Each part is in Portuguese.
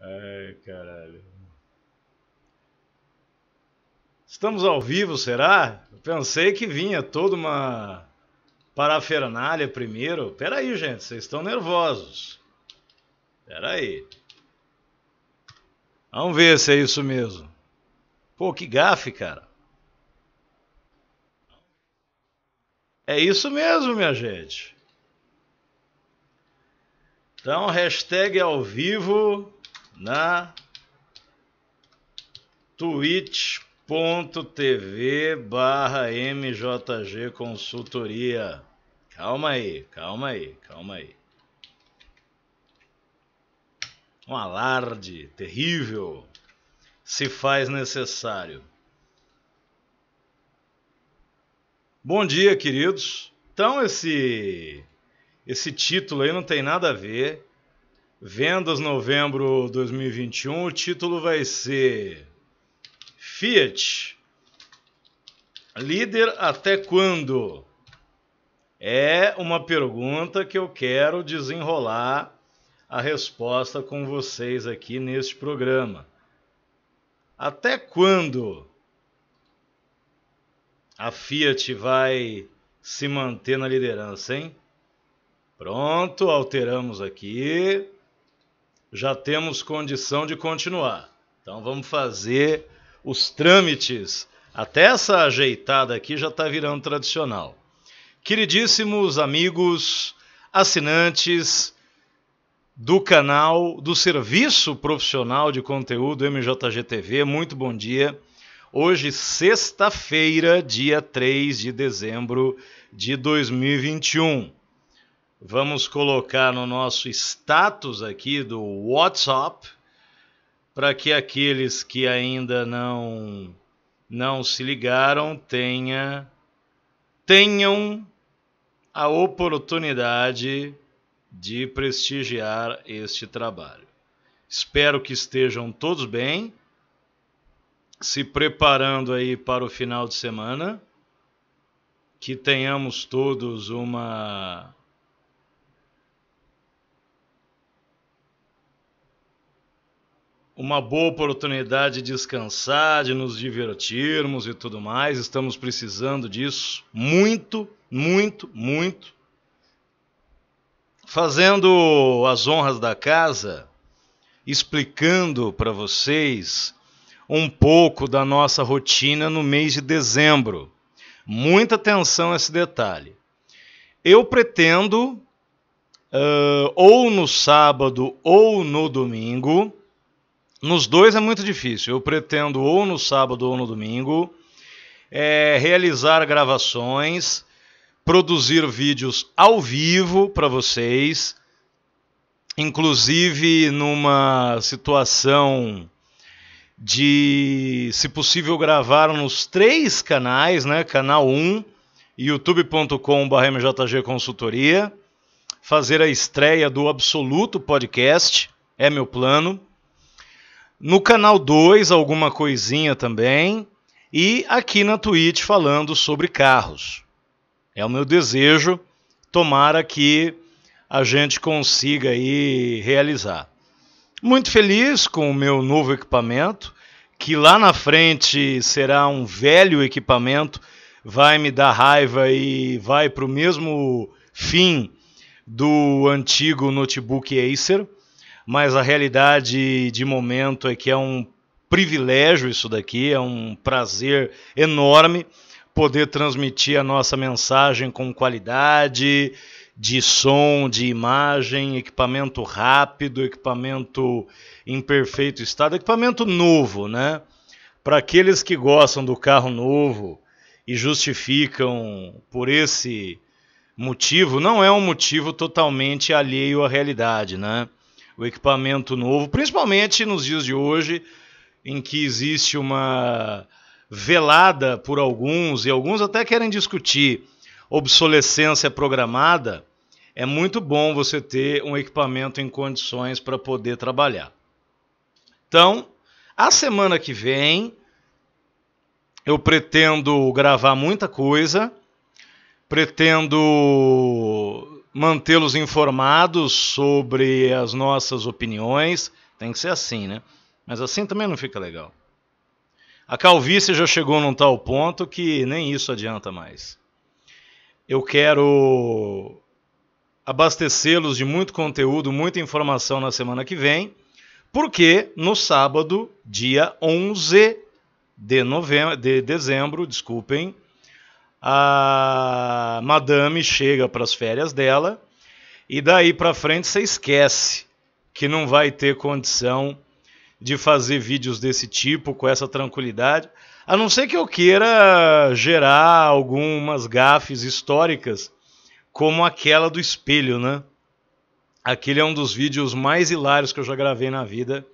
Ai, caralho. Estamos ao vivo, será? Eu pensei que vinha toda uma parafernália primeiro. Pera aí, gente, vocês estão nervosos. Pera aí. Vamos ver se é isso mesmo. Pô, que gafe, cara. É isso mesmo, minha gente. Então, hashtag ao vivo na twitch.tv barra MJG Consultoria. Calma aí, calma aí, calma aí. Um alarde terrível se faz necessário. Bom dia, queridos. Então esse esse título aí não tem nada a ver Vendas novembro 2021, o título vai ser Fiat. Líder até quando? É uma pergunta que eu quero desenrolar a resposta com vocês aqui neste programa. Até quando a Fiat vai se manter na liderança, hein? Pronto, alteramos aqui já temos condição de continuar. Então vamos fazer os trâmites. Até essa ajeitada aqui já está virando tradicional. Queridíssimos amigos, assinantes do canal, do serviço profissional de conteúdo MJGTV, muito bom dia. Hoje, sexta-feira, dia 3 de dezembro de 2021. Vamos colocar no nosso status aqui do WhatsApp para que aqueles que ainda não não se ligaram tenha, tenham a oportunidade de prestigiar este trabalho. Espero que estejam todos bem, se preparando aí para o final de semana, que tenhamos todos uma uma boa oportunidade de descansar, de nos divertirmos e tudo mais. Estamos precisando disso muito, muito, muito. Fazendo as honras da casa, explicando para vocês um pouco da nossa rotina no mês de dezembro. Muita atenção a esse detalhe. Eu pretendo, uh, ou no sábado ou no domingo, nos dois é muito difícil. Eu pretendo ou no sábado ou no domingo é, realizar gravações, produzir vídeos ao vivo para vocês, inclusive numa situação de, se possível, gravar nos três canais, né? Canal 1, youtube.com.br MJG Consultoria, fazer a estreia do Absoluto Podcast, é meu plano no canal 2, alguma coisinha também. E aqui na Twitch falando sobre carros. É o meu desejo, tomara que a gente consiga aí realizar. Muito feliz com o meu novo equipamento, que lá na frente será um velho equipamento, vai me dar raiva e vai para o mesmo fim do antigo notebook Acer mas a realidade de momento é que é um privilégio isso daqui, é um prazer enorme poder transmitir a nossa mensagem com qualidade de som, de imagem, equipamento rápido, equipamento em perfeito estado, equipamento novo, né? Para aqueles que gostam do carro novo e justificam por esse motivo, não é um motivo totalmente alheio à realidade, né? o equipamento novo, principalmente nos dias de hoje, em que existe uma velada por alguns, e alguns até querem discutir obsolescência programada, é muito bom você ter um equipamento em condições para poder trabalhar. Então, a semana que vem, eu pretendo gravar muita coisa, pretendo mantê-los informados sobre as nossas opiniões. Tem que ser assim, né? Mas assim também não fica legal. A calvície já chegou num tal ponto que nem isso adianta mais. Eu quero abastecê-los de muito conteúdo, muita informação na semana que vem, porque no sábado, dia 11 de, novembro, de dezembro, desculpem, a madame chega para as férias dela e daí para frente você esquece que não vai ter condição de fazer vídeos desse tipo com essa tranquilidade, a não ser que eu queira gerar algumas gafes históricas, como aquela do espelho, né? Aquele é um dos vídeos mais hilários que eu já gravei na vida,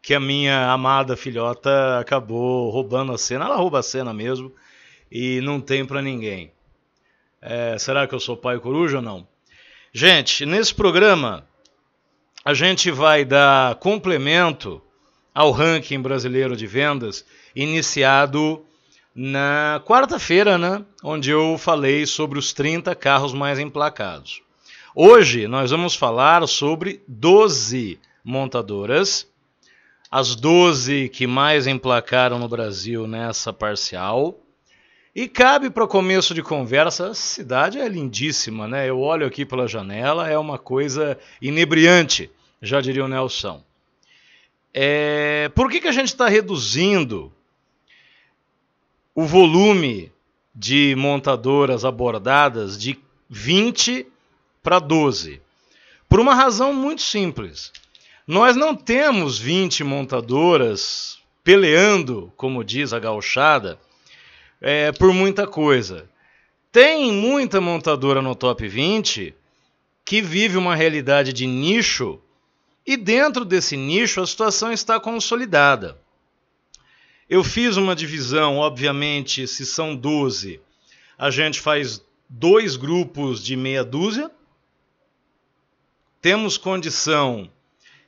que a minha amada filhota acabou roubando a cena, ela rouba a cena mesmo, e não tem para ninguém. É, será que eu sou pai coruja ou não? Gente, nesse programa a gente vai dar complemento ao ranking brasileiro de vendas iniciado na quarta-feira, né, onde eu falei sobre os 30 carros mais emplacados. Hoje nós vamos falar sobre 12 montadoras, as 12 que mais emplacaram no Brasil nessa parcial e cabe para começo de conversa, a cidade é lindíssima, né? Eu olho aqui pela janela, é uma coisa inebriante, já diria o Nelson. É, por que, que a gente está reduzindo o volume de montadoras abordadas de 20 para 12? Por uma razão muito simples. Nós não temos 20 montadoras peleando, como diz a gauchada, é, por muita coisa. Tem muita montadora no top 20 que vive uma realidade de nicho e dentro desse nicho a situação está consolidada. Eu fiz uma divisão, obviamente, se são 12, a gente faz dois grupos de meia dúzia. Temos condição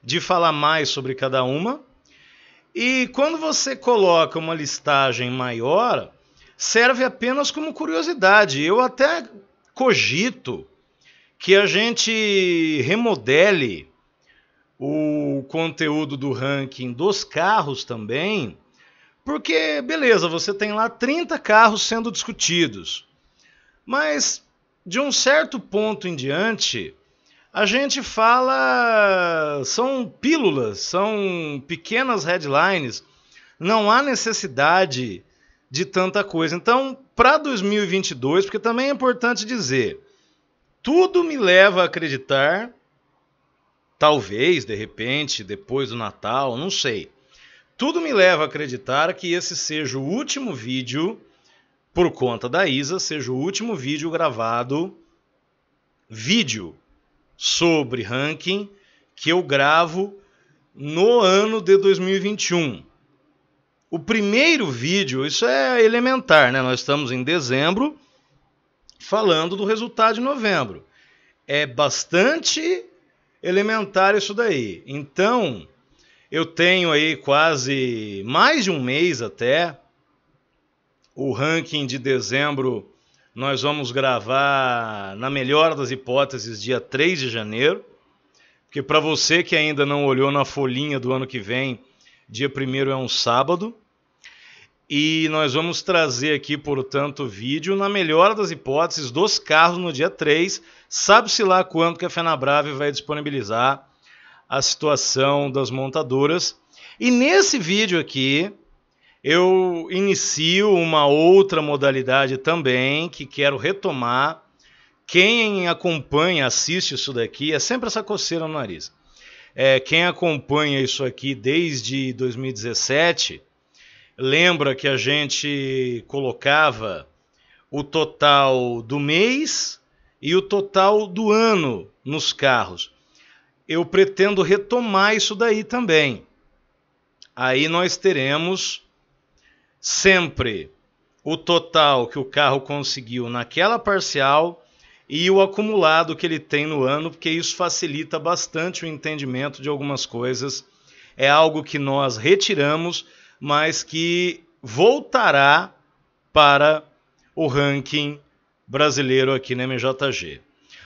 de falar mais sobre cada uma. E quando você coloca uma listagem maior, serve apenas como curiosidade. Eu até cogito que a gente remodele o conteúdo do ranking dos carros também, porque beleza, você tem lá 30 carros sendo discutidos. Mas de um certo ponto em diante, a gente fala são pílulas, são pequenas headlines. Não há necessidade de tanta coisa. Então, para 2022, porque também é importante dizer, tudo me leva a acreditar, talvez, de repente, depois do Natal, não sei. Tudo me leva a acreditar que esse seja o último vídeo, por conta da Isa, seja o último vídeo gravado, vídeo sobre ranking, que eu gravo no ano de 2021. O primeiro vídeo, isso é elementar, né? Nós estamos em dezembro falando do resultado de novembro. É bastante elementar isso daí. Então, eu tenho aí quase mais de um mês até. O ranking de dezembro nós vamos gravar, na melhor das hipóteses, dia 3 de janeiro. Porque para você que ainda não olhou na folhinha do ano que vem, dia 1 é um sábado. E nós vamos trazer aqui, portanto, vídeo, na melhor das hipóteses, dos carros no dia 3. Sabe-se lá quanto que a Fenabrave vai disponibilizar a situação das montadoras. E nesse vídeo aqui, eu inicio uma outra modalidade também que quero retomar. Quem acompanha, assiste isso daqui, é sempre essa coceira no nariz. É, quem acompanha isso aqui desde 2017 lembra que a gente colocava o total do mês e o total do ano nos carros. Eu pretendo retomar isso daí também. Aí nós teremos sempre o total que o carro conseguiu naquela parcial e o acumulado que ele tem no ano, porque isso facilita bastante o entendimento de algumas coisas. É algo que nós retiramos mas que voltará para o ranking brasileiro aqui na MJG.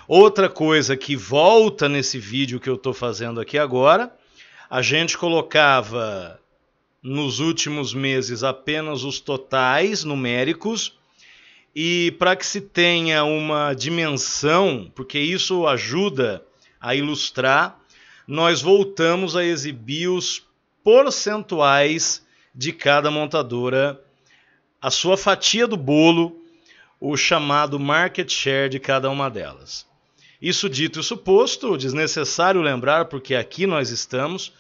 Outra coisa que volta nesse vídeo que eu estou fazendo aqui agora, a gente colocava nos últimos meses apenas os totais numéricos e para que se tenha uma dimensão, porque isso ajuda a ilustrar, nós voltamos a exibir os percentuais de cada montadora a sua fatia do bolo, o chamado market share de cada uma delas. Isso dito e suposto, desnecessário lembrar, porque aqui nós estamos,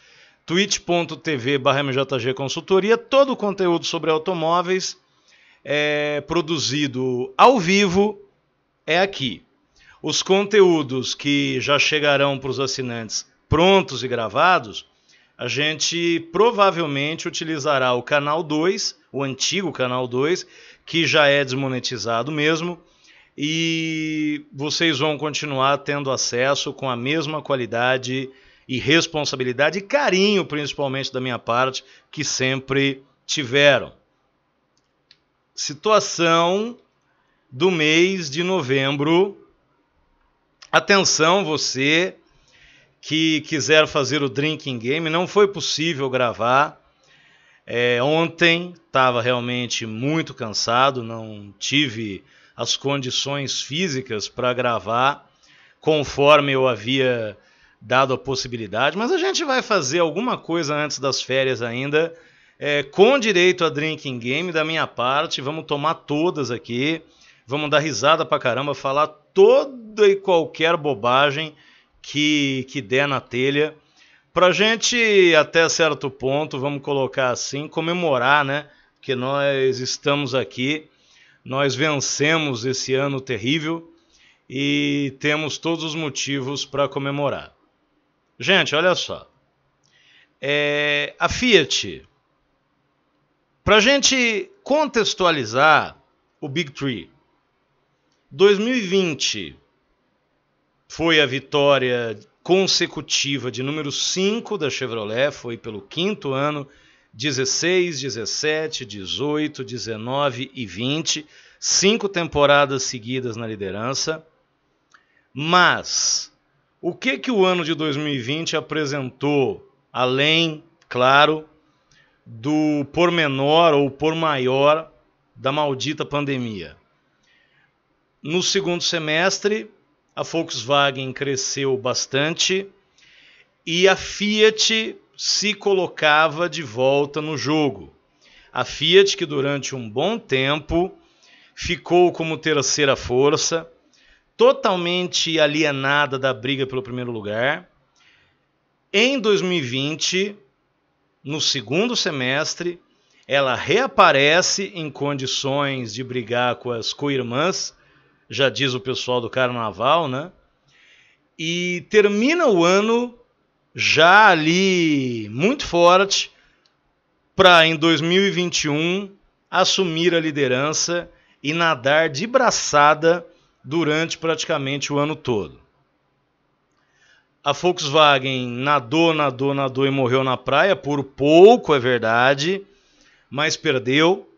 twitch.tv MJG Consultoria, todo o conteúdo sobre automóveis é produzido ao vivo é aqui. Os conteúdos que já chegarão para os assinantes prontos e gravados a gente provavelmente utilizará o canal 2, o antigo canal 2, que já é desmonetizado mesmo, e vocês vão continuar tendo acesso com a mesma qualidade e responsabilidade e carinho, principalmente da minha parte, que sempre tiveram. Situação do mês de novembro. Atenção, você que quiseram fazer o Drinking Game. Não foi possível gravar. É, ontem estava realmente muito cansado, não tive as condições físicas para gravar conforme eu havia dado a possibilidade, mas a gente vai fazer alguma coisa antes das férias ainda, é, com direito a drinking game da minha parte. Vamos tomar todas aqui, vamos dar risada pra caramba, falar toda e qualquer bobagem que, que der na telha. Pra gente, até certo ponto, vamos colocar assim, comemorar, né? Que nós estamos aqui, nós vencemos esse ano terrível e temos todos os motivos para comemorar. Gente, olha só. É, a Fiat, para a gente contextualizar o Big Tree, 2020 foi a vitória consecutiva de número 5 da Chevrolet, foi pelo quinto ano, 16, 17, 18, 19 e 20, cinco temporadas seguidas na liderança. Mas o que que o ano de 2020 apresentou além, claro, do por menor ou por maior da maldita pandemia? No segundo semestre, a Volkswagen cresceu bastante e a Fiat se colocava de volta no jogo. A Fiat, que durante um bom tempo ficou como terceira força, totalmente alienada da briga pelo primeiro lugar. Em 2020, no segundo semestre, ela reaparece em condições de brigar com as co-irmãs já diz o pessoal do carnaval, né? E termina o ano já ali muito forte para em 2021 assumir a liderança e nadar de braçada durante praticamente o ano todo. A Volkswagen nadou, nadou, nadou e morreu na praia por pouco, é verdade, mas perdeu,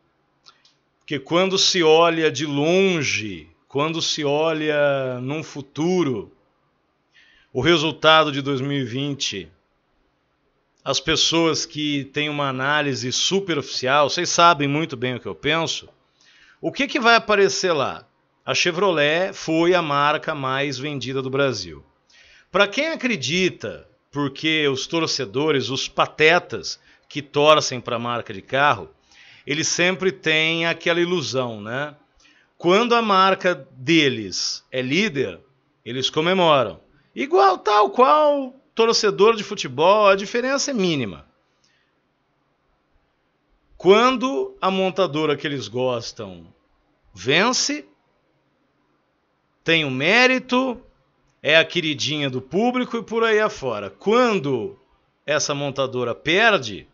porque quando se olha de longe quando se olha num futuro, o resultado de 2020, as pessoas que têm uma análise superficial, vocês sabem muito bem o que eu penso, o que, que vai aparecer lá? A Chevrolet foi a marca mais vendida do Brasil. Para quem acredita, porque os torcedores, os patetas que torcem para a marca de carro, eles sempre têm aquela ilusão, né? Quando a marca deles é líder, eles comemoram. Igual, tal qual torcedor de futebol, a diferença é mínima. Quando a montadora que eles gostam vence, tem o um mérito, é a queridinha do público e por aí afora. Quando essa montadora perde,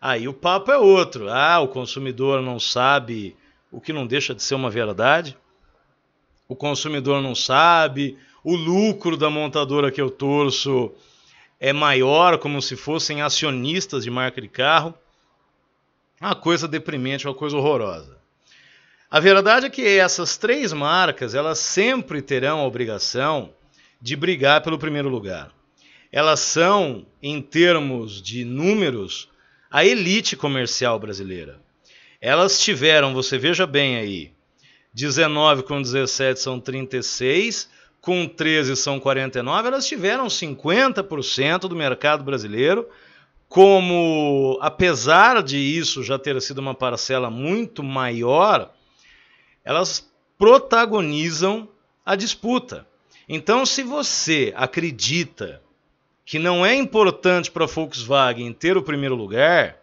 aí o papo é outro. Ah, o consumidor não sabe o que não deixa de ser uma verdade. O consumidor não sabe, o lucro da montadora que eu torço é maior, como se fossem acionistas de marca de carro. Uma coisa deprimente, uma coisa horrorosa. A verdade é que essas três marcas, elas sempre terão a obrigação de brigar pelo primeiro lugar. Elas são, em termos de números, a elite comercial brasileira. Elas tiveram, você veja bem aí, 19 com 17 são 36, com 13 são 49, elas tiveram 50% do mercado brasileiro. Como, apesar de isso já ter sido uma parcela muito maior, elas protagonizam a disputa. Então, se você acredita que não é importante para a Volkswagen ter o primeiro lugar,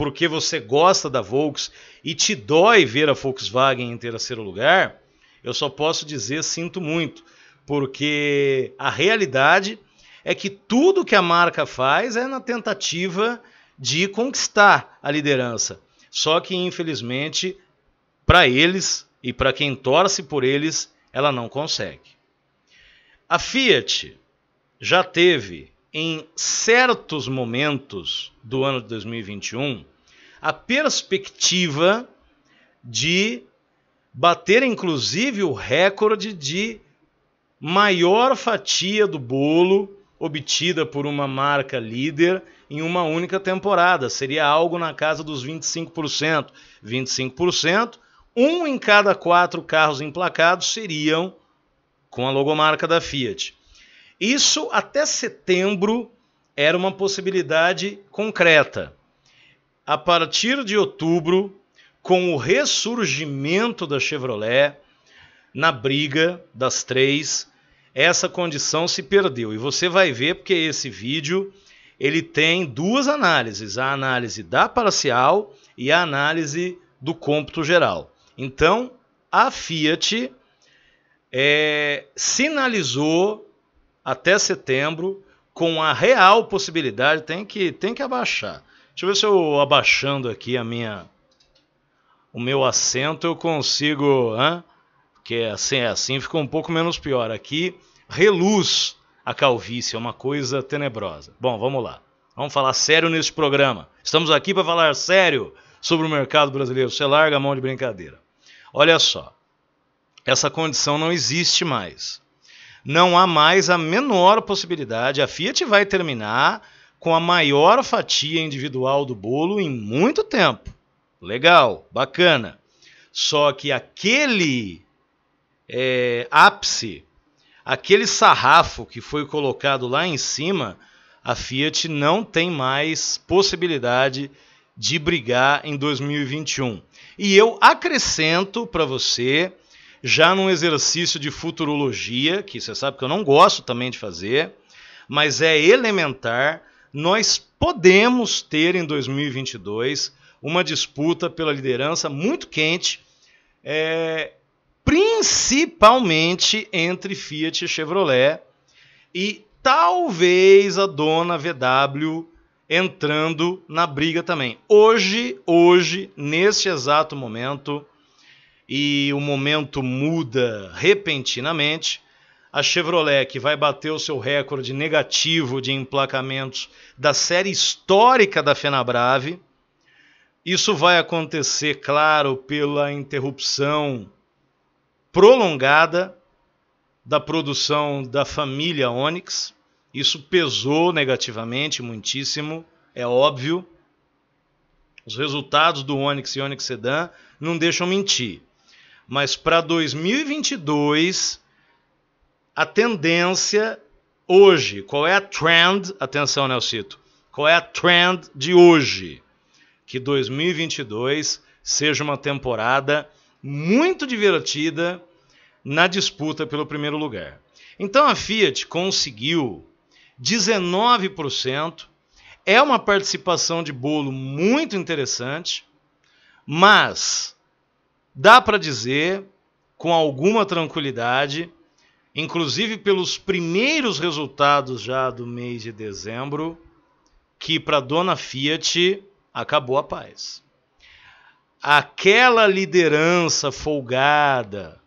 porque você gosta da Volks e te dói ver a Volkswagen em terceiro lugar, eu só posso dizer sinto muito, porque a realidade é que tudo que a marca faz é na tentativa de conquistar a liderança. Só que, infelizmente, para eles e para quem torce por eles, ela não consegue. A Fiat já teve, em certos momentos do ano de 2021, a perspectiva de bater, inclusive, o recorde de maior fatia do bolo obtida por uma marca líder em uma única temporada. Seria algo na casa dos 25%. 25%, um em cada quatro carros emplacados seriam com a logomarca da Fiat. Isso até setembro era uma possibilidade concreta a partir de outubro, com o ressurgimento da Chevrolet na briga das três, essa condição se perdeu. E você vai ver porque esse vídeo ele tem duas análises, a análise da parcial e a análise do cômputo geral. Então, a Fiat é, sinalizou até setembro com a real possibilidade, tem que, tem que abaixar, Deixa eu ver se eu abaixando aqui a minha o meu assento eu consigo, hein? porque assim, é assim fica um pouco menos pior aqui. Reluz a calvície, é uma coisa tenebrosa. Bom, vamos lá. Vamos falar sério nesse programa. Estamos aqui para falar sério sobre o mercado brasileiro. Você larga a mão de brincadeira. Olha só. Essa condição não existe mais. Não há mais a menor possibilidade. A Fiat vai terminar com a maior fatia individual do bolo em muito tempo. Legal, bacana. Só que aquele é, ápice, aquele sarrafo que foi colocado lá em cima, a Fiat não tem mais possibilidade de brigar em 2021. E eu acrescento para você, já num exercício de futurologia, que você sabe que eu não gosto também de fazer, mas é elementar nós podemos ter em 2022 uma disputa pela liderança muito quente, é, principalmente entre Fiat e Chevrolet, e talvez a dona VW entrando na briga também. Hoje, hoje, neste exato momento, e o momento muda repentinamente, a Chevrolet, que vai bater o seu recorde negativo de emplacamentos da série histórica da Fenabrave. Isso vai acontecer, claro, pela interrupção prolongada da produção da família Onix. Isso pesou negativamente, muitíssimo, é óbvio. Os resultados do Onix e Onix Sedan não deixam mentir. Mas para 2022, a tendência hoje? Qual é a trend? Atenção, Nelcito. Qual é a trend de hoje? Que 2022 seja uma temporada muito divertida na disputa pelo primeiro lugar. Então a Fiat conseguiu 19%, é uma participação de bolo muito interessante, mas dá para dizer com alguma tranquilidade inclusive pelos primeiros resultados já do mês de dezembro, que para dona Fiat acabou a paz. Aquela liderança folgada,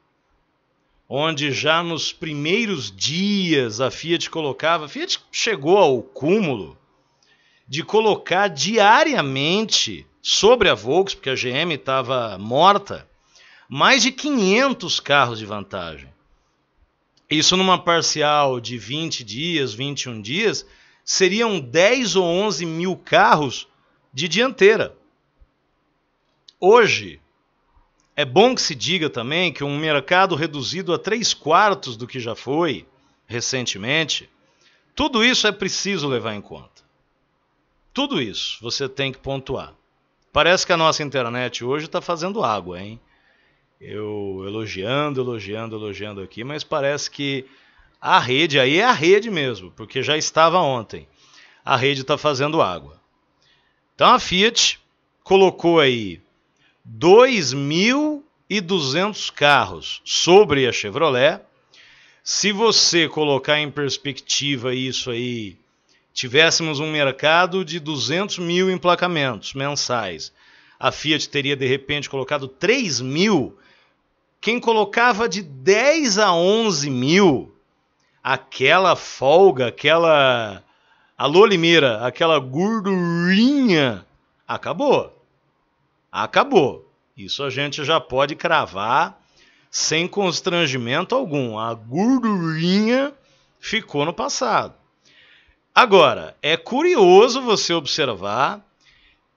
onde já nos primeiros dias a Fiat colocava, Fiat chegou ao cúmulo de colocar diariamente sobre a Volkswagen, porque a GM estava morta, mais de 500 carros de vantagem. Isso numa parcial de 20 dias, 21 dias, seriam 10 ou 11 mil carros de dianteira. Hoje, é bom que se diga também que um mercado reduzido a 3 quartos do que já foi recentemente, tudo isso é preciso levar em conta. Tudo isso você tem que pontuar. Parece que a nossa internet hoje está fazendo água, hein? eu elogiando, elogiando, elogiando aqui, mas parece que a rede aí é a rede mesmo, porque já estava ontem. A rede está fazendo água. Então a Fiat colocou aí 2.200 carros sobre a Chevrolet. Se você colocar em perspectiva isso aí, tivéssemos um mercado de 200 mil emplacamentos mensais, a Fiat teria de repente colocado 3 mil quem colocava de 10 a 11 mil, aquela folga, aquela. Alô, Limeira, aquela gordurinha, acabou. Acabou. Isso a gente já pode cravar sem constrangimento algum. A gordurinha ficou no passado. Agora, é curioso você observar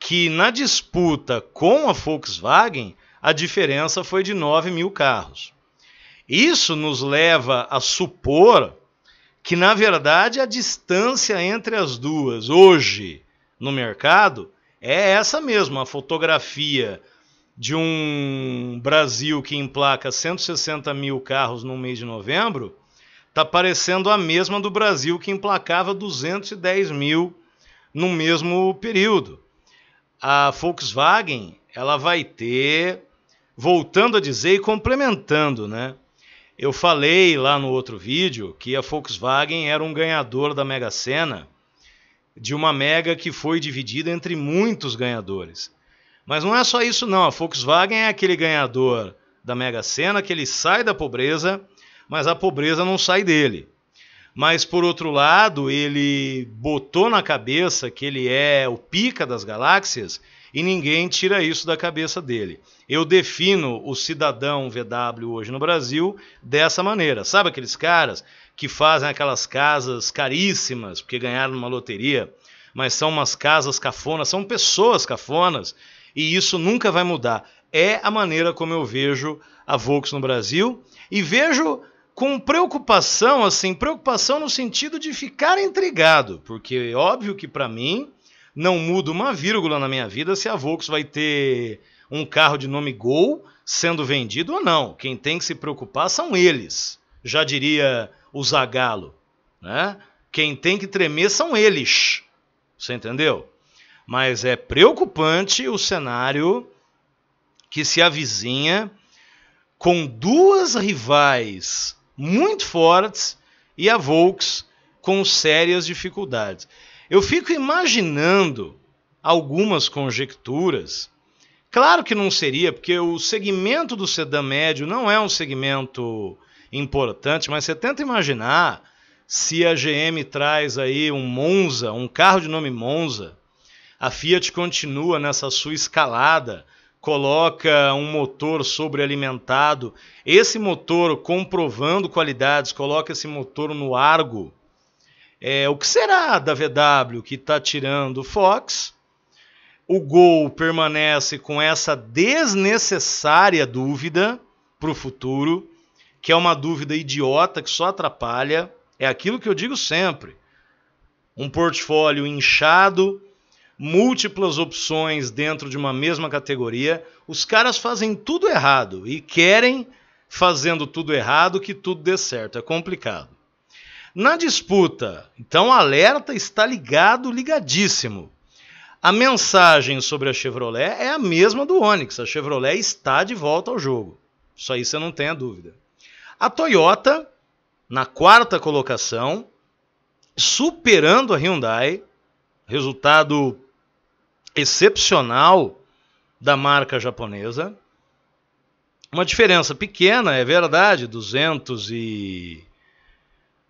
que na disputa com a Volkswagen, a diferença foi de 9 mil carros. Isso nos leva a supor que, na verdade, a distância entre as duas hoje no mercado é essa mesma, a fotografia de um Brasil que emplaca 160 mil carros no mês de novembro está parecendo a mesma do Brasil que emplacava 210 mil no mesmo período. A Volkswagen ela vai ter voltando a dizer e complementando, né? Eu falei lá no outro vídeo que a Volkswagen era um ganhador da Mega Sena, de uma Mega que foi dividida entre muitos ganhadores. Mas não é só isso não, a Volkswagen é aquele ganhador da Mega Sena que ele sai da pobreza, mas a pobreza não sai dele. Mas por outro lado, ele botou na cabeça que ele é o pica das galáxias e ninguém tira isso da cabeça dele. Eu defino o cidadão VW hoje no Brasil dessa maneira. Sabe aqueles caras que fazem aquelas casas caríssimas porque ganharam numa loteria, mas são umas casas cafonas, são pessoas cafonas e isso nunca vai mudar. É a maneira como eu vejo a Volks no Brasil e vejo com preocupação, assim, preocupação no sentido de ficar intrigado, porque é óbvio que para mim não muda uma vírgula na minha vida se a Volks vai ter um carro de nome Gol sendo vendido ou não. Quem tem que se preocupar são eles, já diria o Zagalo. Né? Quem tem que tremer são eles. Você entendeu? Mas é preocupante o cenário que se avizinha com duas rivais muito fortes e a Volks com sérias dificuldades. Eu fico imaginando algumas conjecturas. Claro que não seria, porque o segmento do sedã médio não é um segmento importante, mas você tenta imaginar se a GM traz aí um Monza, um carro de nome Monza, a Fiat continua nessa sua escalada, coloca um motor sobrealimentado, esse motor comprovando qualidades, coloca esse motor no Argo, é, o que será da VW que está tirando o Fox? O Gol permanece com essa desnecessária dúvida para o futuro, que é uma dúvida idiota que só atrapalha. É aquilo que eu digo sempre: um portfólio inchado, múltiplas opções dentro de uma mesma categoria. Os caras fazem tudo errado e querem, fazendo tudo errado, que tudo dê certo. É complicado na disputa. Então, alerta está ligado, ligadíssimo. A mensagem sobre a Chevrolet é a mesma do Onix. A Chevrolet está de volta ao jogo. Isso aí você não tem a dúvida. A Toyota, na quarta colocação, superando a Hyundai, resultado excepcional da marca japonesa. Uma diferença pequena, é verdade, 200 e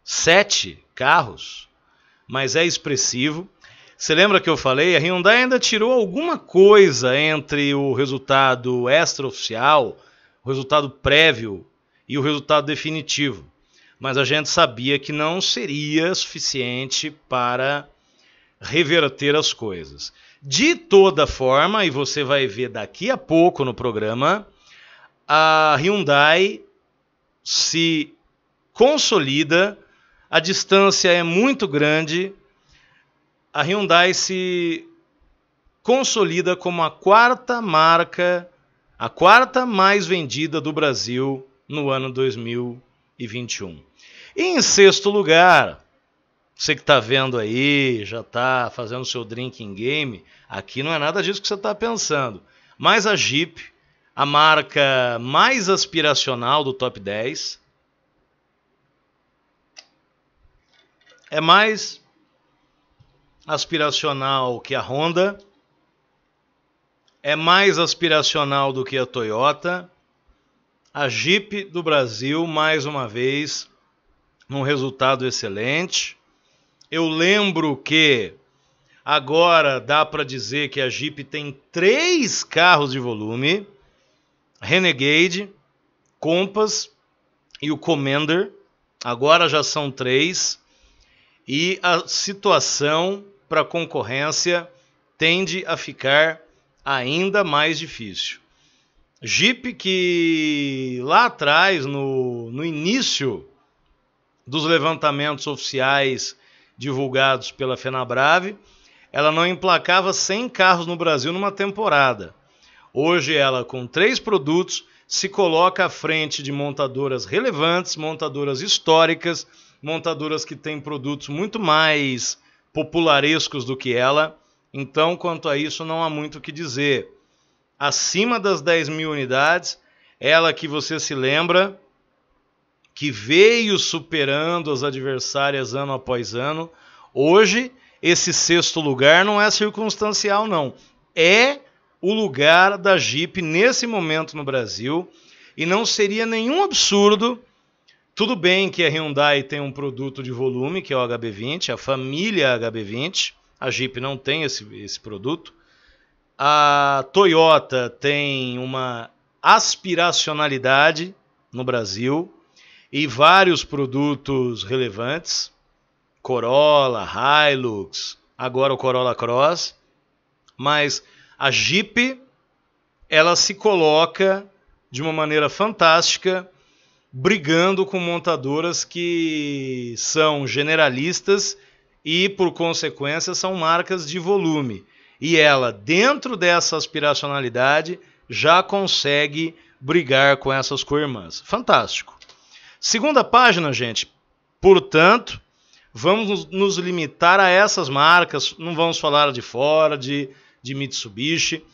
sete carros, mas é expressivo. Você lembra que eu falei? A Hyundai ainda tirou alguma coisa entre o resultado extraoficial, o resultado prévio e o resultado definitivo. Mas a gente sabia que não seria suficiente para reverter as coisas. De toda forma, e você vai ver daqui a pouco no programa, a Hyundai se consolida a distância é muito grande, a Hyundai se consolida como a quarta marca, a quarta mais vendida do Brasil no ano 2021. E em sexto lugar, você que está vendo aí, já está fazendo seu drinking game, aqui não é nada disso que você está pensando. Mas a Jeep, a marca mais aspiracional do top 10, é mais aspiracional que a Honda, é mais aspiracional do que a Toyota. A Jeep do Brasil, mais uma vez, num resultado excelente. Eu lembro que agora dá para dizer que a Jeep tem três carros de volume: Renegade, Compass e o Commander. Agora já são três e a situação para a concorrência tende a ficar ainda mais difícil. Jeep que lá atrás, no, no início dos levantamentos oficiais divulgados pela FenaBrave, ela não emplacava 100 carros no Brasil numa temporada. Hoje ela, com três produtos, se coloca à frente de montadoras relevantes, montadoras históricas, montadoras que têm produtos muito mais popularescos do que ela. Então, quanto a isso, não há muito o que dizer. Acima das 10 mil unidades, ela que você se lembra que veio superando as adversárias ano após ano, hoje esse sexto lugar não é circunstancial, não. É o lugar da Jeep nesse momento no Brasil e não seria nenhum absurdo tudo bem que a Hyundai tem um produto de volume, que é o HB20, a família HB20. A Jeep não tem esse, esse produto. A Toyota tem uma aspiracionalidade no Brasil e vários produtos relevantes. Corolla, Hilux, agora o Corolla Cross. Mas a Jeep, ela se coloca de uma maneira fantástica brigando com montadoras que são generalistas e, por consequência, são marcas de volume. E ela, dentro dessa aspiracionalidade, já consegue brigar com essas co-irmãs. Fantástico. Segunda página, gente. Portanto, vamos nos limitar a essas marcas, não vamos falar de Ford, de, de Mitsubishi,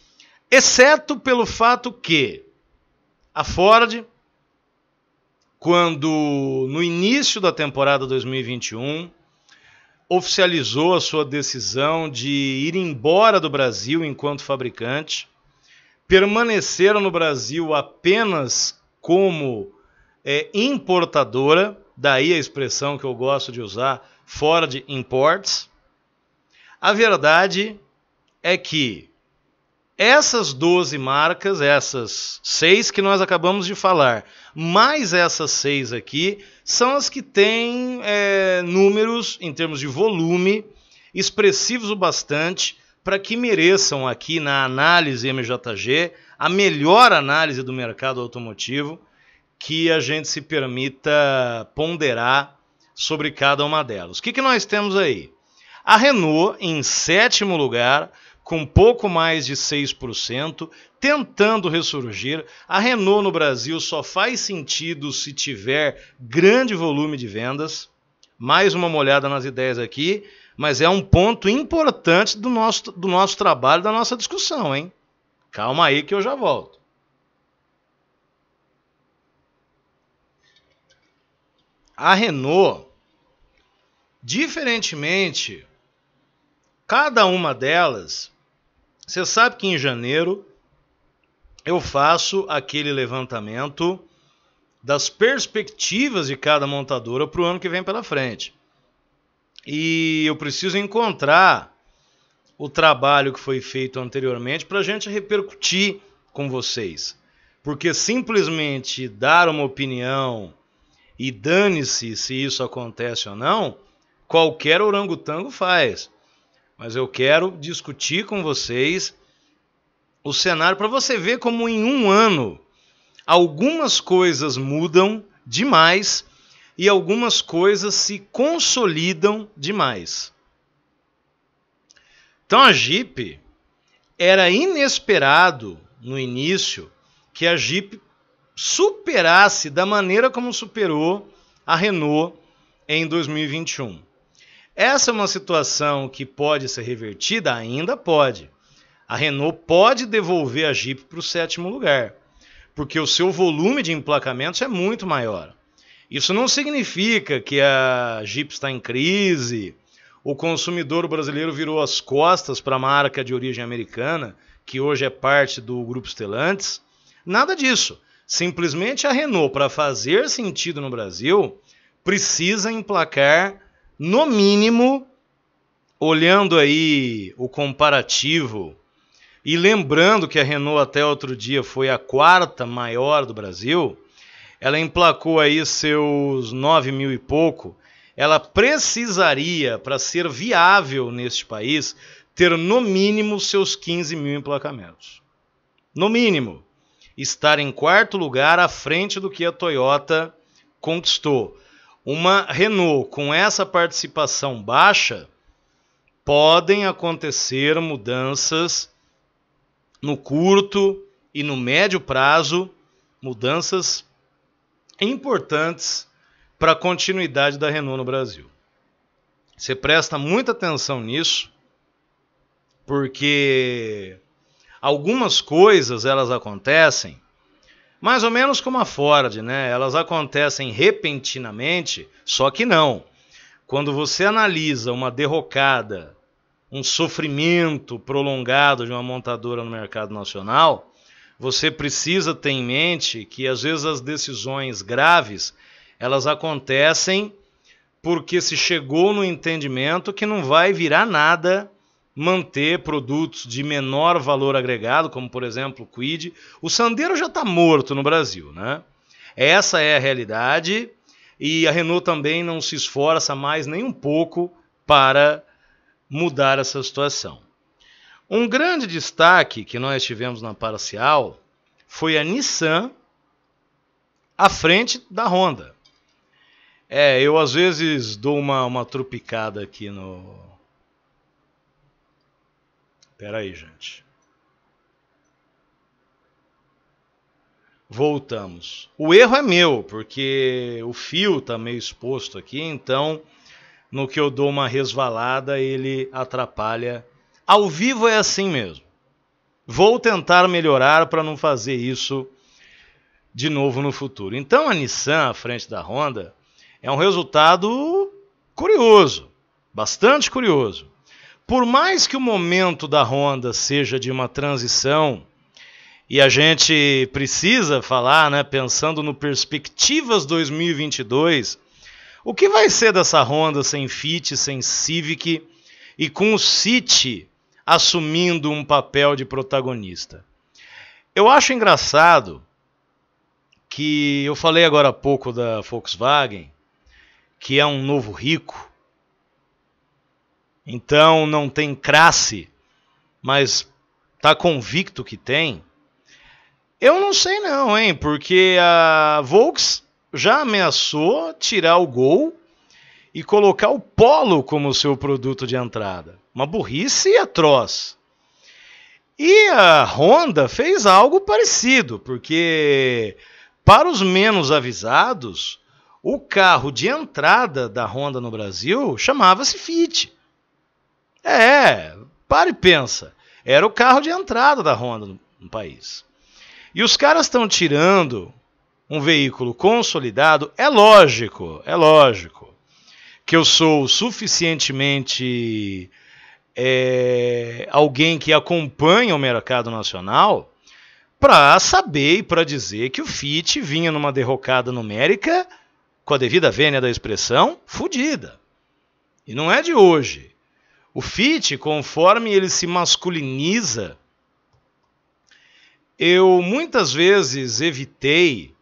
exceto pelo fato que a Ford quando no início da temporada 2021 oficializou a sua decisão de ir embora do Brasil enquanto fabricante, permaneceram no Brasil apenas como é, importadora, daí a expressão que eu gosto de usar, Ford Imports. A verdade é que essas 12 marcas, essas seis que nós acabamos de falar, mais essas seis aqui, são as que têm é, números em termos de volume expressivos o bastante para que mereçam aqui na análise MJG a melhor análise do mercado automotivo que a gente se permita ponderar sobre cada uma delas. O que, que nós temos aí? A Renault, em sétimo lugar, com pouco mais de 6%, tentando ressurgir, a Renault no Brasil só faz sentido se tiver grande volume de vendas. Mais uma olhada nas ideias aqui, mas é um ponto importante do nosso, do nosso trabalho, da nossa discussão, hein? Calma aí que eu já volto. A Renault, diferentemente, cada uma delas você sabe que em janeiro eu faço aquele levantamento das perspectivas de cada montadora para o ano que vem pela frente. E eu preciso encontrar o trabalho que foi feito anteriormente para a gente repercutir com vocês. Porque simplesmente dar uma opinião e dane-se se isso acontece ou não, qualquer orangotango faz mas eu quero discutir com vocês o cenário para você ver como em um ano algumas coisas mudam demais e algumas coisas se consolidam demais. Então a Jeep era inesperado no início que a Jeep superasse da maneira como superou a Renault em 2021. Essa é uma situação que pode ser revertida? Ainda pode. A Renault pode devolver a Jeep para o sétimo lugar, porque o seu volume de emplacamentos é muito maior. Isso não significa que a Jeep está em crise, o consumidor brasileiro virou as costas para a marca de origem americana, que hoje é parte do grupo Stellantis. Nada disso. Simplesmente a Renault, para fazer sentido no Brasil, precisa emplacar no mínimo, olhando aí o comparativo e lembrando que a Renault até outro dia foi a quarta maior do Brasil, ela emplacou aí seus 9 mil e pouco. Ela precisaria, para ser viável neste país, ter no mínimo seus 15 mil emplacamentos. No mínimo, estar em quarto lugar à frente do que a Toyota conquistou uma Renault com essa participação baixa, podem acontecer mudanças no curto e no médio prazo, mudanças importantes para a continuidade da Renault no Brasil. Você presta muita atenção nisso, porque algumas coisas elas acontecem mais ou menos como a Ford, né? Elas acontecem repentinamente, só que não. Quando você analisa uma derrocada, um sofrimento prolongado de uma montadora no mercado nacional, você precisa ter em mente que às vezes as decisões graves, elas acontecem porque se chegou no entendimento que não vai virar nada manter produtos de menor valor agregado, como por exemplo o Quid. O Sandero já está morto no Brasil, né? Essa é a realidade e a Renault também não se esforça mais nem um pouco para mudar essa situação. Um grande destaque que nós tivemos na parcial foi a Nissan à frente da Honda. É, eu às vezes dou uma, uma tropicada aqui no, Espera aí, gente. Voltamos. O erro é meu, porque o fio está meio exposto aqui, então no que eu dou uma resvalada, ele atrapalha. Ao vivo é assim mesmo. Vou tentar melhorar para não fazer isso de novo no futuro. Então a Nissan à frente da Honda é um resultado curioso, bastante curioso por mais que o momento da Honda seja de uma transição, e a gente precisa falar, né, pensando no perspectivas 2022, o que vai ser dessa Honda sem Fit, sem Civic e com o City assumindo um papel de protagonista? Eu acho engraçado que eu falei agora há pouco da Volkswagen, que é um novo rico, então não tem crasse, mas tá convicto que tem. Eu não sei não, hein? Porque a Volks já ameaçou tirar o Gol e colocar o Polo como seu produto de entrada. Uma burrice atroz. E a Honda fez algo parecido, porque para os menos avisados, o carro de entrada da Honda no Brasil chamava-se Fit. É, para e pensa. Era o carro de entrada da Honda no, no país. E os caras estão tirando um veículo consolidado. É lógico, é lógico que eu sou suficientemente é, alguém que acompanha o mercado nacional para saber e para dizer que o Fit vinha numa derrocada numérica, com a devida vênia da expressão, fodida. E não é de hoje. O fit, conforme ele se masculiniza, eu muitas vezes evitei,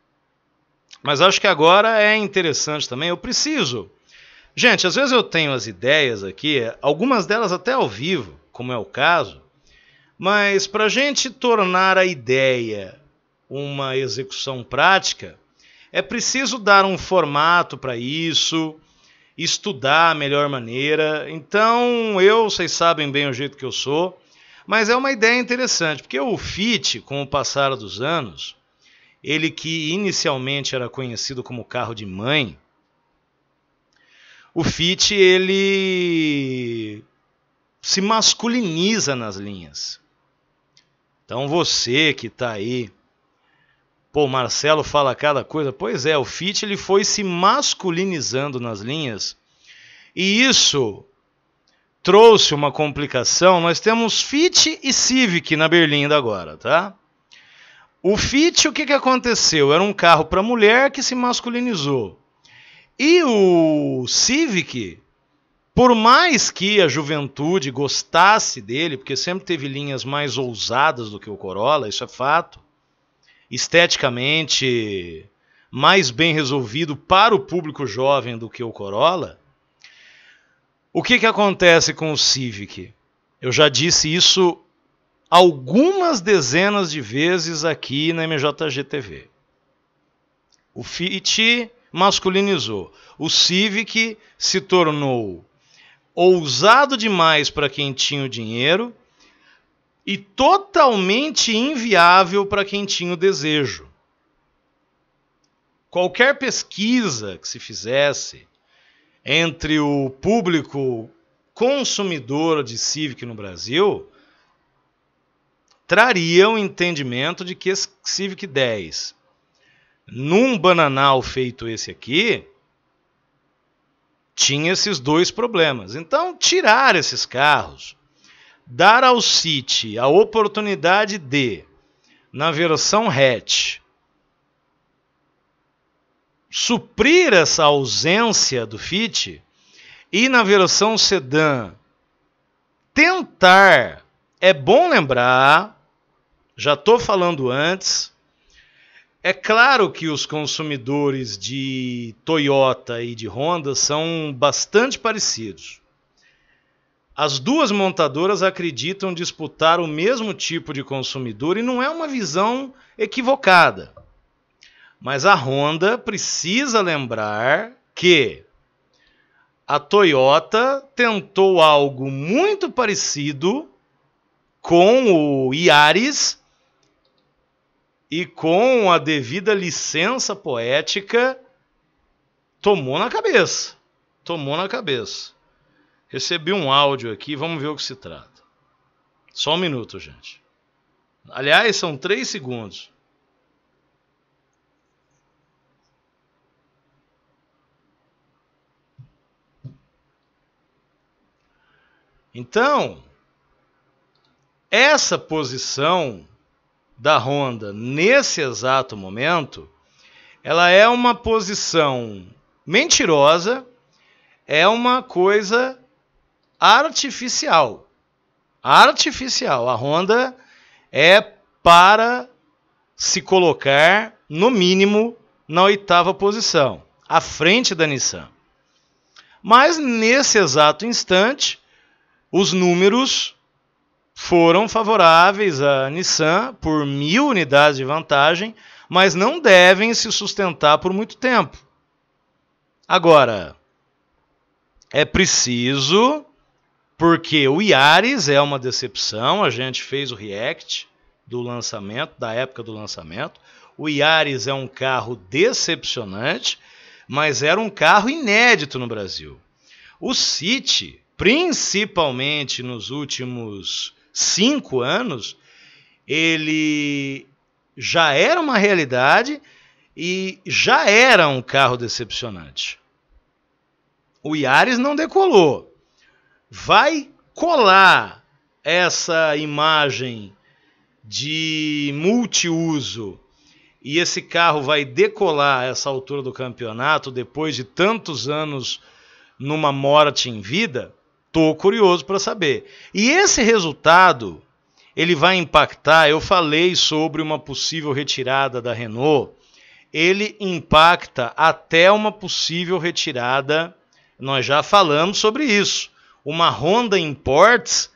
mas acho que agora é interessante também, eu preciso. Gente, às vezes eu tenho as ideias aqui, é, algumas delas até ao vivo, como é o caso, mas para a gente tornar a ideia uma execução prática, é preciso dar um formato para isso, estudar a melhor maneira. Então, eu, vocês sabem bem o jeito que eu sou, mas é uma ideia interessante, porque o Fit, com o passar dos anos, ele que inicialmente era conhecido como carro de mãe, o Fit ele se masculiniza nas linhas. Então você que está aí Pô, Marcelo fala cada coisa. Pois é, o Fit ele foi se masculinizando nas linhas. E isso trouxe uma complicação. Nós temos Fit e Civic na Berlinda agora, tá? O Fit, o que, que aconteceu? Era um carro para mulher que se masculinizou. E o Civic, por mais que a juventude gostasse dele, porque sempre teve linhas mais ousadas do que o Corolla, isso é fato esteticamente mais bem resolvido para o público jovem do que o Corolla, o que, que acontece com o Civic? Eu já disse isso algumas dezenas de vezes aqui na MJG TV. O Fit masculinizou. O Civic se tornou ousado demais para quem tinha o dinheiro e totalmente inviável para quem tinha o desejo. Qualquer pesquisa que se fizesse entre o público consumidor de Civic no Brasil traria o um entendimento de que esse Civic 10, num bananal feito esse aqui, tinha esses dois problemas. Então, tirar esses carros dar ao City a oportunidade de, na versão hatch, suprir essa ausência do Fit e na versão sedã tentar, é bom lembrar, já estou falando antes, é claro que os consumidores de Toyota e de Honda são bastante parecidos. As duas montadoras acreditam disputar o mesmo tipo de consumidor e não é uma visão equivocada. Mas a Honda precisa lembrar que a Toyota tentou algo muito parecido com o Yaris e com a devida licença poética tomou na cabeça. Tomou na cabeça. Recebi um áudio aqui, vamos ver o que se trata. Só um minuto, gente. Aliás, são três segundos. Então, essa posição da Honda nesse exato momento, ela é uma posição mentirosa, é uma coisa artificial. Artificial. A Honda é para se colocar, no mínimo, na oitava posição, à frente da Nissan. Mas nesse exato instante, os números foram favoráveis à Nissan por mil unidades de vantagem, mas não devem se sustentar por muito tempo. Agora, é preciso porque o Iares é uma decepção, a gente fez o react do lançamento, da época do lançamento. O Iares é um carro decepcionante, mas era um carro inédito no Brasil. O City, principalmente nos últimos cinco anos, ele já era uma realidade e já era um carro decepcionante. O Iares não decolou, vai colar essa imagem de multiuso e esse carro vai decolar essa altura do campeonato depois de tantos anos numa morte em vida, tô curioso para saber. E esse resultado ele vai impactar, eu falei sobre uma possível retirada da Renault, ele impacta até uma possível retirada, nós já falamos sobre isso uma Honda Imports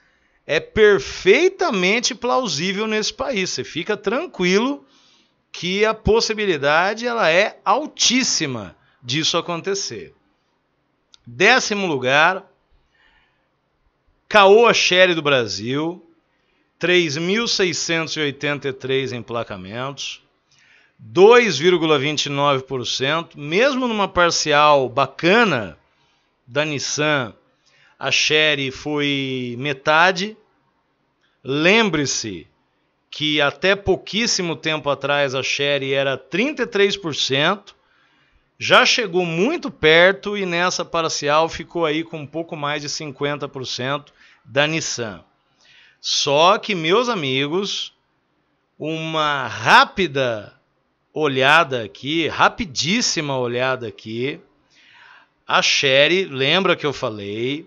é perfeitamente plausível nesse país. Você fica tranquilo que a possibilidade ela é altíssima disso acontecer. Décimo lugar, Caoa chery do Brasil, 3.683 emplacamentos, 2,29%, mesmo numa parcial bacana da Nissan a Sherry foi metade. Lembre-se que até pouquíssimo tempo atrás a Sherry era 33%, já chegou muito perto e nessa parcial ficou aí com um pouco mais de 50% da Nissan. Só que, meus amigos, uma rápida olhada aqui, rapidíssima olhada aqui, a Sherry, lembra que eu falei,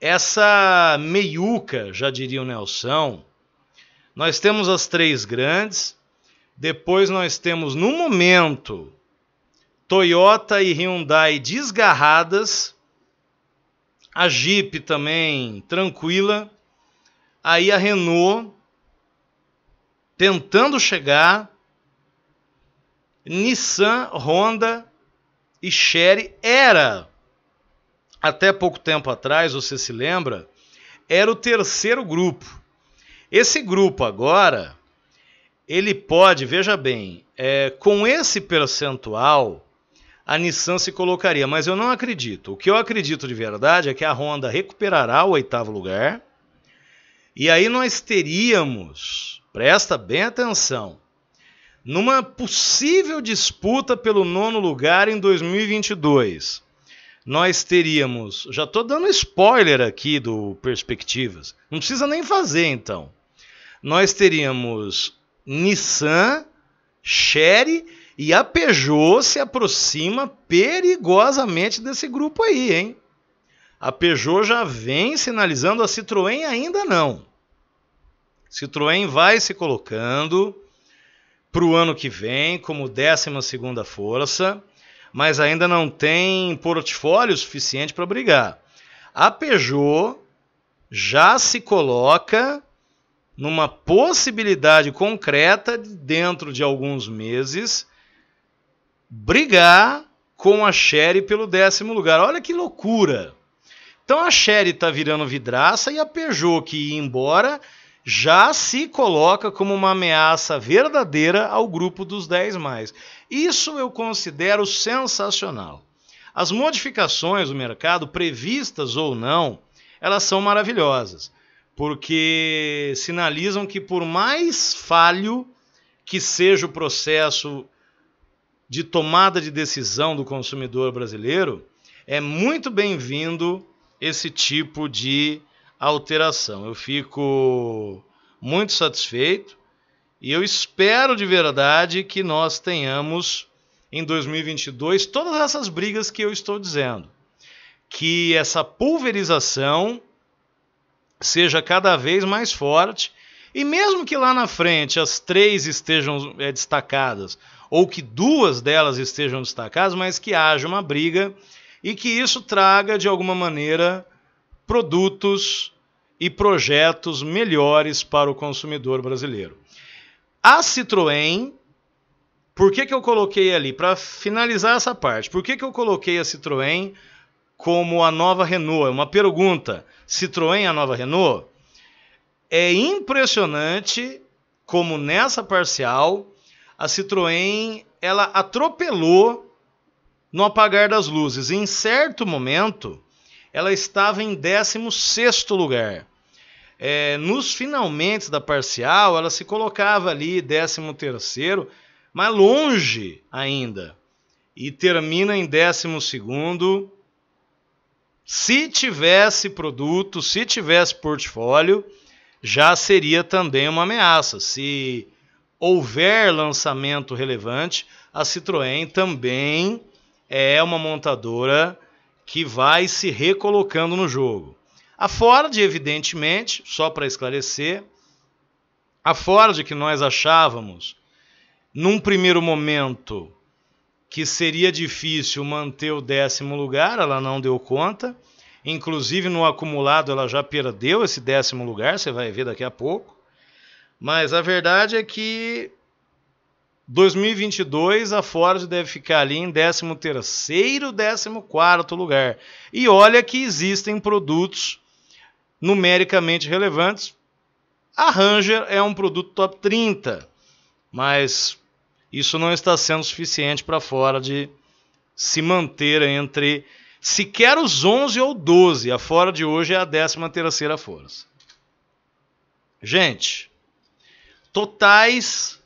essa meiuca, já diria o Nelson, nós temos as três grandes, depois nós temos, no momento, Toyota e Hyundai desgarradas, a Jeep também tranquila, aí a Renault tentando chegar, Nissan, Honda e Chery era até pouco tempo atrás, você se lembra, era o terceiro grupo. Esse grupo agora, ele pode, veja bem, é, com esse percentual, a Nissan se colocaria, mas eu não acredito. O que eu acredito de verdade é que a Honda recuperará o oitavo lugar, e aí nós teríamos, presta bem atenção, numa possível disputa pelo nono lugar em 2022 nós teríamos. Já estou dando spoiler aqui do Perspectivas. Não precisa nem fazer, então. Nós teríamos Nissan, Chery e a Peugeot se aproxima perigosamente desse grupo aí, hein? A Peugeot já vem sinalizando, a Citroën ainda não. Citroën vai se colocando para o ano que vem como 12 segunda força mas ainda não tem portfólio suficiente para brigar. A Peugeot já se coloca numa possibilidade concreta de, dentro de alguns meses brigar com a Chery pelo décimo lugar. Olha que loucura! Então a Chery está virando vidraça e a Peugeot que ia embora já se coloca como uma ameaça verdadeira ao grupo dos 10 mais. Isso eu considero sensacional. As modificações do mercado, previstas ou não, elas são maravilhosas, porque sinalizam que por mais falho que seja o processo de tomada de decisão do consumidor brasileiro, é muito bem-vindo esse tipo de alteração. Eu fico muito satisfeito e eu espero de verdade que nós tenhamos em 2022 todas essas brigas que eu estou dizendo. Que essa pulverização seja cada vez mais forte e mesmo que lá na frente as três estejam é, destacadas ou que duas delas estejam destacadas, mas que haja uma briga e que isso traga de alguma maneira produtos e projetos melhores para o consumidor brasileiro. A Citroën, por que, que eu coloquei ali? Para finalizar essa parte, por que, que eu coloquei a Citroën como a nova Renault? É uma pergunta. Citroën é a nova Renault? É impressionante como nessa parcial a Citroën ela atropelou no apagar das luzes. em certo momento, ela estava em 16 lugar. É, nos finalmente da parcial, ela se colocava ali 13 terceiro, mas longe ainda. E termina em 12 segundo. Se tivesse produto, se tivesse portfólio, já seria também uma ameaça. Se houver lançamento relevante, a Citroën também é uma montadora que vai se recolocando no jogo. A Ford, evidentemente, só para esclarecer, a Ford que nós achávamos, num primeiro momento, que seria difícil manter o décimo lugar, ela não deu conta. Inclusive no acumulado ela já perdeu esse décimo lugar, você vai ver daqui a pouco. Mas a verdade é que 2022, a Ford deve ficar ali em 13º, 14º lugar. E olha que existem produtos numericamente relevantes. A Ranger é um produto top 30, mas isso não está sendo suficiente para a Ford se manter entre sequer os 11 ou 12. A Ford hoje é a 13ª força. Gente, totais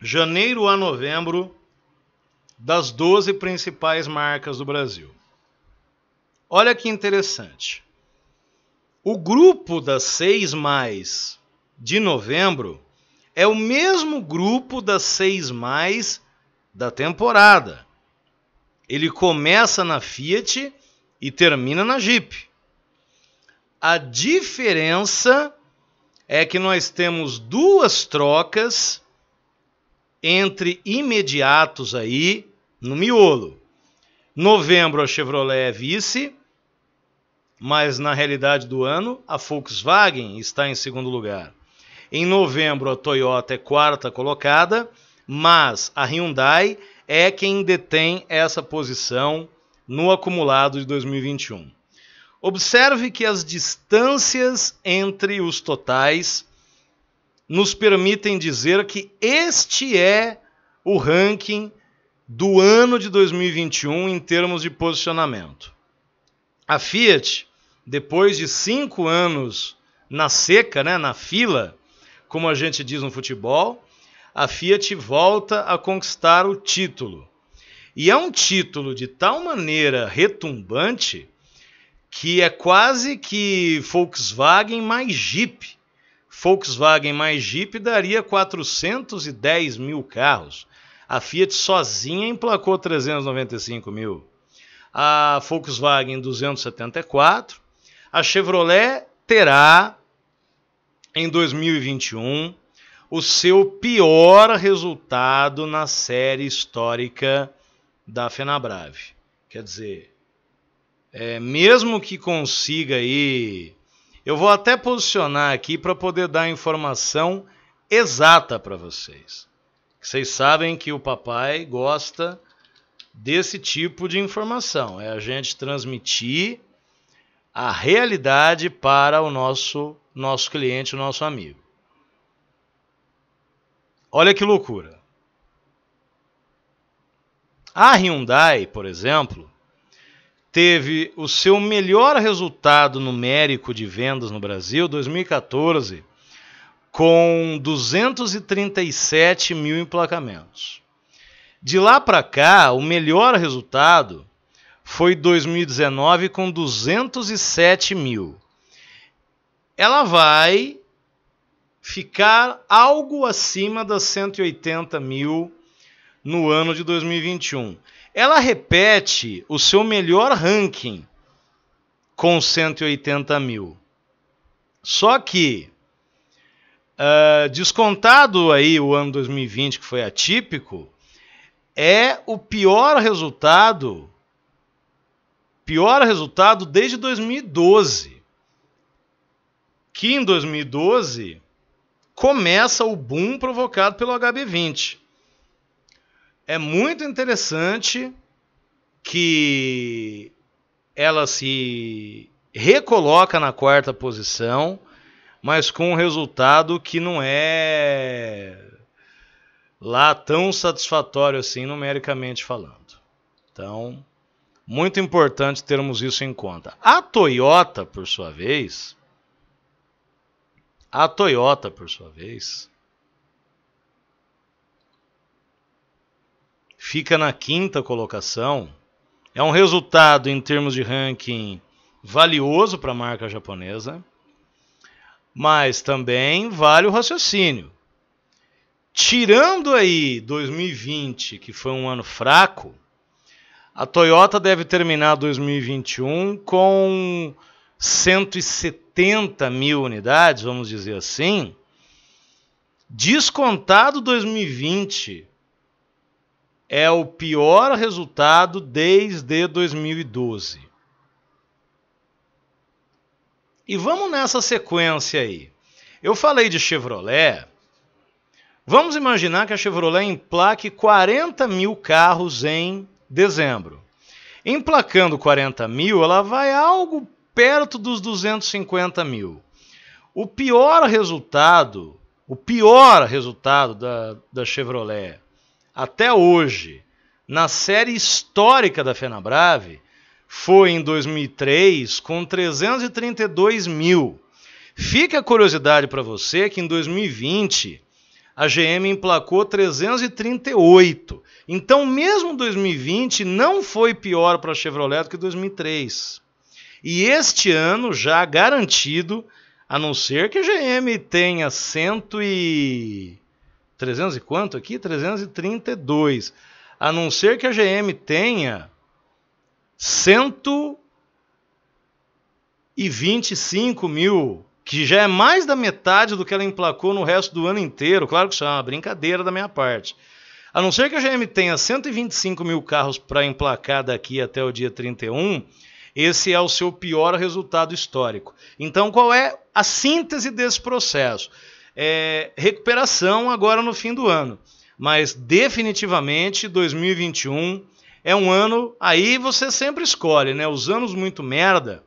janeiro a novembro, das 12 principais marcas do Brasil. Olha que interessante. O grupo das seis mais de novembro é o mesmo grupo das seis mais da temporada. Ele começa na Fiat e termina na Jeep. A diferença é que nós temos duas trocas entre imediatos aí no miolo. Novembro a Chevrolet é vice, mas na realidade do ano a Volkswagen está em segundo lugar. Em novembro a Toyota é quarta colocada, mas a Hyundai é quem detém essa posição no acumulado de 2021. Observe que as distâncias entre os totais nos permitem dizer que este é o ranking do ano de 2021 em termos de posicionamento. A Fiat, depois de cinco anos na seca, né, na fila, como a gente diz no futebol, a Fiat volta a conquistar o título. E é um título de tal maneira retumbante que é quase que Volkswagen mais Jeep Volkswagen mais Jeep daria 410 mil carros. A Fiat sozinha emplacou 395 mil. A Volkswagen 274. A Chevrolet terá em 2021 o seu pior resultado na série histórica da Fenabrave. Quer dizer, é, mesmo que consiga aí eu vou até posicionar aqui para poder dar informação exata para vocês. Vocês sabem que o papai gosta desse tipo de informação, é a gente transmitir a realidade para o nosso nosso cliente, o nosso amigo. Olha que loucura. A Hyundai, por exemplo, teve o seu melhor resultado numérico de vendas no Brasil, 2014, com 237 mil emplacamentos. De lá para cá, o melhor resultado foi 2019 com 207 mil. Ela vai ficar algo acima das 180 mil no ano de 2021. Ela repete o seu melhor ranking com 180 mil. Só que, uh, descontado aí o ano 2020, que foi atípico, é o pior resultado, pior resultado desde 2012. Que em 2012 começa o boom provocado pelo HB20. É muito interessante que ela se recoloca na quarta posição, mas com um resultado que não é lá tão satisfatório assim numericamente falando. Então, muito importante termos isso em conta. A Toyota, por sua vez, a Toyota, por sua vez, fica na quinta colocação. É um resultado em termos de ranking valioso para a marca japonesa, mas também vale o raciocínio. Tirando aí 2020, que foi um ano fraco, a Toyota deve terminar 2021 com 170 mil unidades, vamos dizer assim, descontado 2020 é o pior resultado desde 2012. E vamos nessa sequência aí. Eu falei de Chevrolet. Vamos imaginar que a Chevrolet emplaque 40 mil carros em dezembro. Emplacando 40 mil, ela vai algo perto dos 250 mil. O pior resultado, o pior resultado da, da Chevrolet até hoje na série histórica da FenaBrave foi em 2003 com 332 mil. Fica a curiosidade para você que em 2020 a GM emplacou 338. Então, mesmo 2020 não foi pior para a Chevrolet do que 2003. E este ano já garantido, a não ser que a GM tenha 100 e 300 e quanto aqui? 332. A não ser que a GM tenha 125 mil, que já é mais da metade do que ela emplacou no resto do ano inteiro. Claro que isso é uma brincadeira da minha parte. A não ser que a GM tenha 125 mil carros para emplacar daqui até o dia 31, esse é o seu pior resultado histórico. Então, qual é a síntese desse processo? é, recuperação agora no fim do ano. Mas definitivamente 2021 é um ano. Aí você sempre escolhe, né? Os anos muito merda.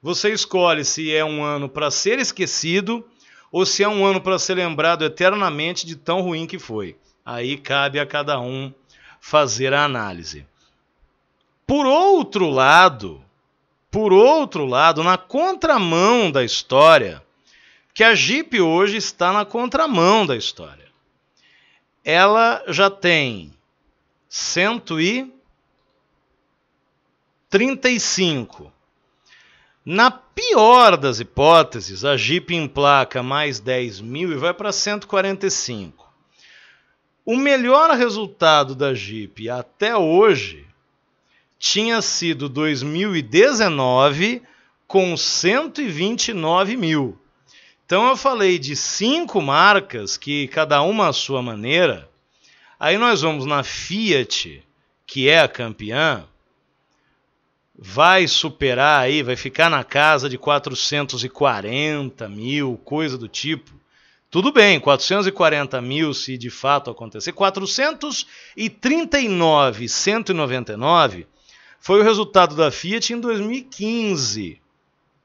Você escolhe se é um ano para ser esquecido ou se é um ano para ser lembrado eternamente de tão ruim que foi. Aí cabe a cada um fazer a análise. Por outro lado, por outro lado, na contramão da história, que a Jeep hoje está na contramão da história. Ela já tem 135. Na pior das hipóteses, a Jeep emplaca mais 10 mil e vai para 145. O melhor resultado da Jeep até hoje tinha sido 2019 com 129 mil. Então eu falei de cinco marcas que cada uma à sua maneira. Aí nós vamos na Fiat, que é a campeã, vai superar aí, vai ficar na casa de 440 mil, coisa do tipo. Tudo bem, 440 mil se de fato acontecer. 439,199 foi o resultado da Fiat em 2015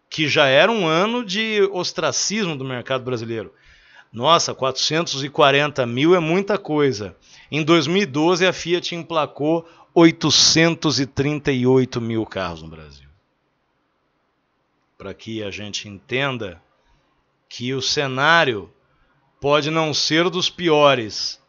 que já era um ano de ostracismo do mercado brasileiro. Nossa, 440 mil é muita coisa. Em 2012, a Fiat emplacou 838 mil carros no Brasil. Para que a gente entenda que o cenário pode não ser dos piores,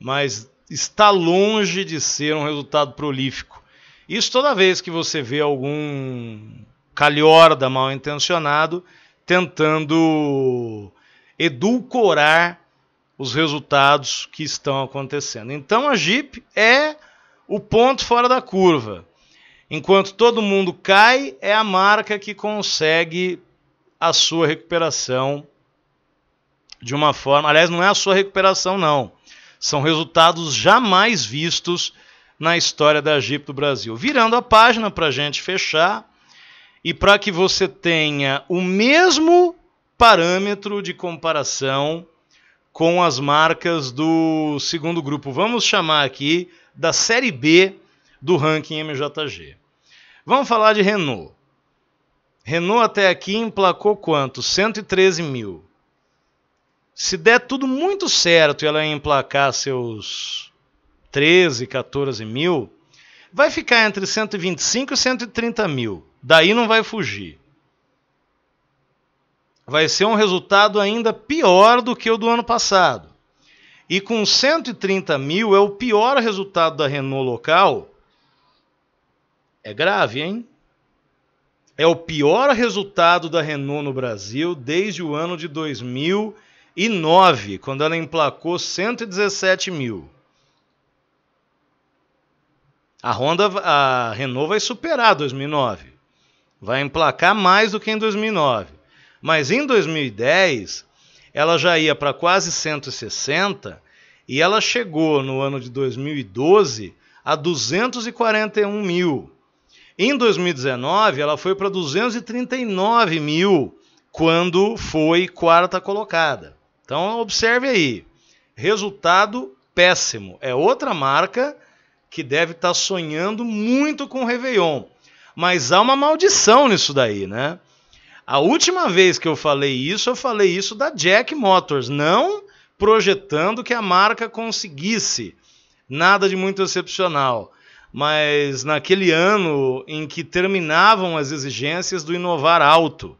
mas está longe de ser um resultado prolífico. Isso toda vez que você vê algum calhorda, mal intencionado, tentando edulcorar os resultados que estão acontecendo. Então a Jeep é o ponto fora da curva. Enquanto todo mundo cai, é a marca que consegue a sua recuperação de uma forma. Aliás, não é a sua recuperação, não. São resultados jamais vistos na história da Jeep do Brasil. Virando a página para a gente fechar, e para que você tenha o mesmo parâmetro de comparação com as marcas do segundo grupo. Vamos chamar aqui da série B do ranking MJG. Vamos falar de Renault. Renault até aqui emplacou quanto? 113 mil. Se der tudo muito certo e ela emplacar seus 13, 14 mil, vai ficar entre 125 e 130 mil. Daí não vai fugir. Vai ser um resultado ainda pior do que o do ano passado. E com 130 mil é o pior resultado da Renault local. É grave, hein? É o pior resultado da Renault no Brasil desde o ano de 2009, quando ela emplacou 117 mil. A Honda, a Renault vai superar 2009 vai emplacar mais do que em 2009. Mas em 2010, ela já ia para quase 160 e ela chegou no ano de 2012 a 241 mil. Em 2019, ela foi para 239 mil quando foi quarta colocada. Então, observe aí: resultado péssimo. É outra marca que deve estar tá sonhando muito com o Réveillon. Mas há uma maldição nisso daí, né? A última vez que eu falei isso, eu falei isso da Jack Motors, não projetando que a marca conseguisse nada de muito excepcional. Mas naquele ano em que terminavam as exigências do inovar alto,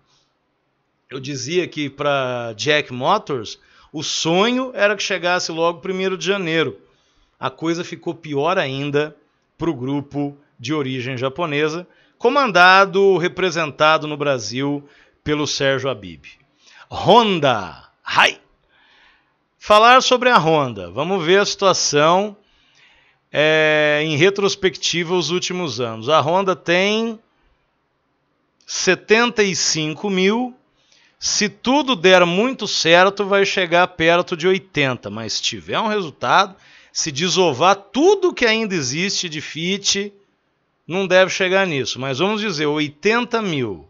eu dizia que para Jack Motors o sonho era que chegasse logo 1 de janeiro. A coisa ficou pior ainda para o grupo de origem japonesa, comandado, representado no Brasil pelo Sérgio Abib. Honda, hi! Falar sobre a Honda. Vamos ver a situação é, em retrospectiva os últimos anos. A Honda tem 75 mil. Se tudo der muito certo, vai chegar perto de 80. Mas se tiver um resultado, se desovar tudo que ainda existe de FIT, não deve chegar nisso, mas vamos dizer 80 mil.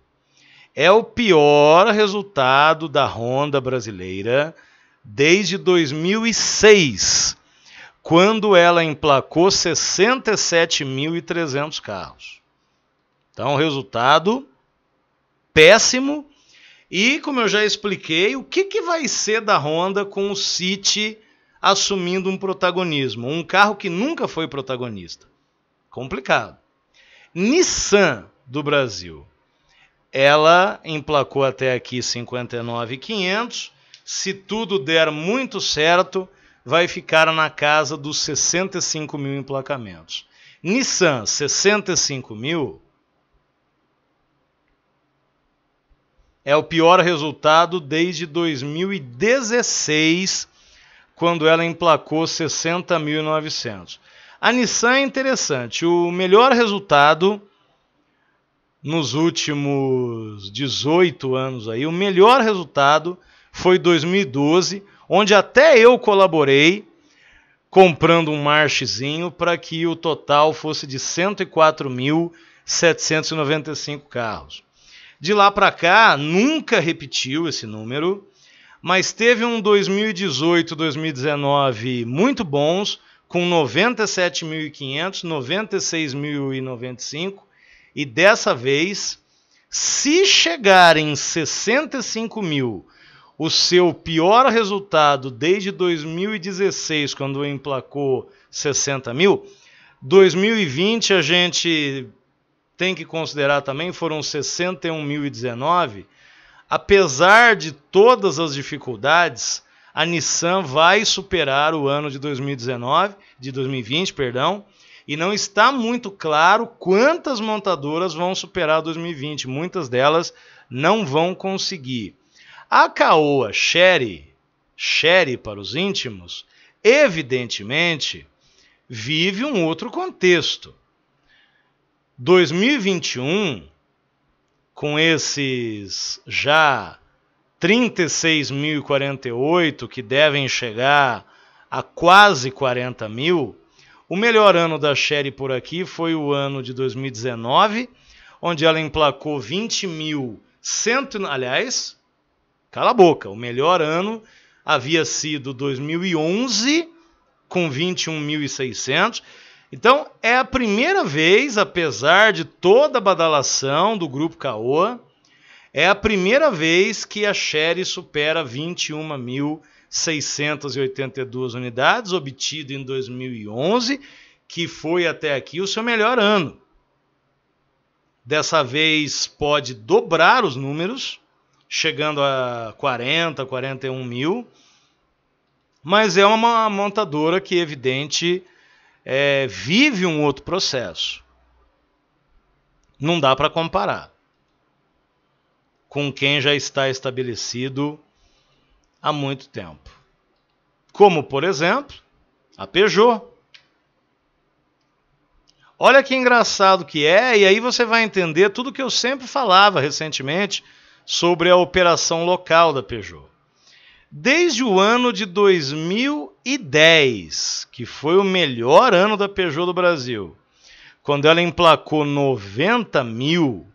É o pior resultado da Honda brasileira desde 2006, quando ela emplacou 67.300 carros. Então, resultado péssimo. E como eu já expliquei, o que, que vai ser da Honda com o City assumindo um protagonismo? Um carro que nunca foi protagonista. Complicado. Nissan do Brasil. Ela emplacou até aqui 59,500. Se tudo der muito certo, vai ficar na casa dos 65 mil emplacamentos. Nissan, 65 mil é o pior resultado desde 2016, quando ela emplacou 60.900. A Nissan é interessante. O melhor resultado nos últimos 18 anos aí, o melhor resultado foi 2012, onde até eu colaborei comprando um marchezinho para que o total fosse de 104.795 carros. De lá para cá, nunca repetiu esse número, mas teve um 2018, 2019 muito bons com 97.500, 96.095 e dessa vez, se chegar em 65 mil, o seu pior resultado desde 2016, quando emplacou 60 mil, 2020 a gente tem que considerar também foram 61.019. Apesar de todas as dificuldades, a Nissan vai superar o ano de 2019, de 2020, perdão, e não está muito claro quantas montadoras vão superar 2020. Muitas delas não vão conseguir. A Caoa Sherry, Sherry para os íntimos, evidentemente vive um outro contexto. 2021, com esses já 36.048, que devem chegar a quase 40 mil, o melhor ano da Sherry por aqui foi o ano de 2019, onde ela emplacou 20 mil. Cento, aliás, cala a boca, o melhor ano havia sido 2011, com 21.600. Então, é a primeira vez, apesar de toda a badalação do Grupo Caoa, é a primeira vez que a Sherry supera 21.682 unidades, obtido em 2011, que foi até aqui o seu melhor ano. Dessa vez pode dobrar os números, chegando a 40, 41 mil. Mas é uma montadora que, evidente, é, vive um outro processo. Não dá para comparar com quem já está estabelecido há muito tempo. Como, por exemplo, a Peugeot. Olha que engraçado que é, e aí você vai entender tudo que eu sempre falava recentemente sobre a operação local da Peugeot. Desde o ano de 2010, que foi o melhor ano da Peugeot do Brasil, quando ela emplacou 90 mil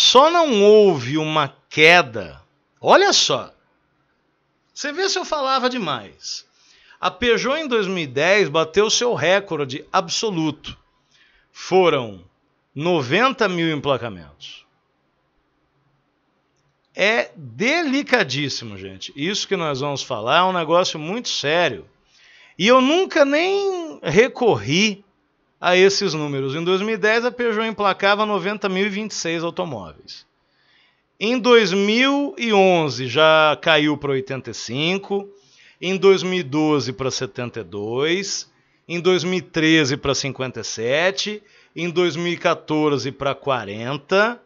só não houve uma queda. Olha só. Você vê se eu falava demais. A Peugeot em 2010 bateu seu recorde absoluto. Foram 90 mil emplacamentos. É delicadíssimo, gente. Isso que nós vamos falar é um negócio muito sério. E eu nunca nem recorri a esses números. Em 2010, a Peugeot emplacava 90.026 automóveis. Em 2011 já caiu para 85, em 2012 para 72, em 2013 para 57, em 2014 para 40,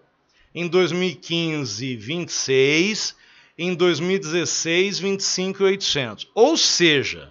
em 2015 26, em 2016 25.800. Ou seja,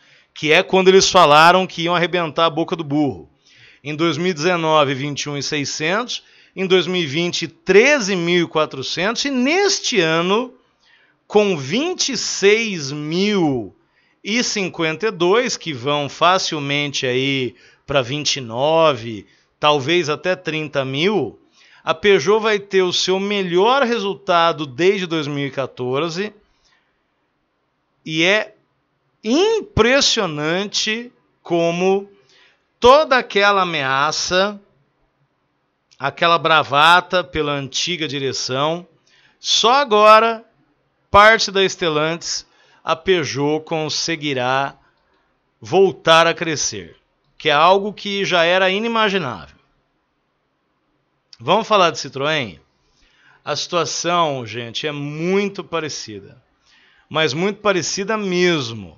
que é quando eles falaram que iam arrebentar a boca do burro. Em 2019, 21,600, em 2020, 13.400 e neste ano, com 26.052 que vão facilmente aí para 29, talvez até 30 mil, a Peugeot vai ter o seu melhor resultado desde 2014 e é impressionante como toda aquela ameaça, aquela bravata pela antiga direção, só agora parte da Estelantes, a Peugeot conseguirá voltar a crescer, que é algo que já era inimaginável. Vamos falar de Citroën? A situação, gente, é muito parecida, mas muito parecida mesmo.